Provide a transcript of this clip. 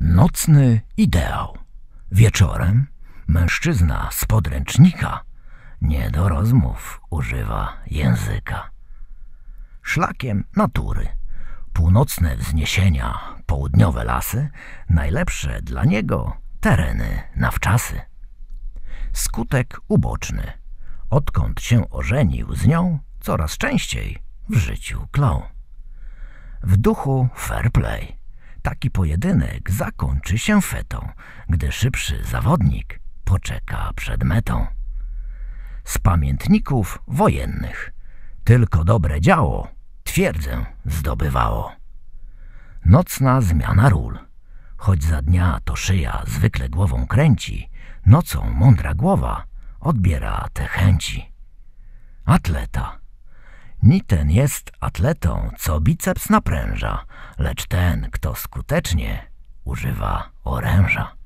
Nocny ideał. Wieczorem mężczyzna z podręcznika nie do rozmów używa języka. Szlakiem natury. Północne wzniesienia, południowe lasy, najlepsze dla niego tereny nawczasy. Skutek uboczny. Odkąd się ożenił z nią, coraz częściej w życiu klął. W duchu fair play Taki pojedynek zakończy się fetą, gdy szybszy zawodnik poczeka przed metą. Z pamiętników wojennych tylko dobre działo twierdzę zdobywało. Nocna zmiana ról. Choć za dnia to szyja zwykle głową kręci, nocą mądra głowa odbiera te chęci. Atleta Ni ten jest atletą, co biceps napręża, lecz ten, kto skutecznie używa oręża.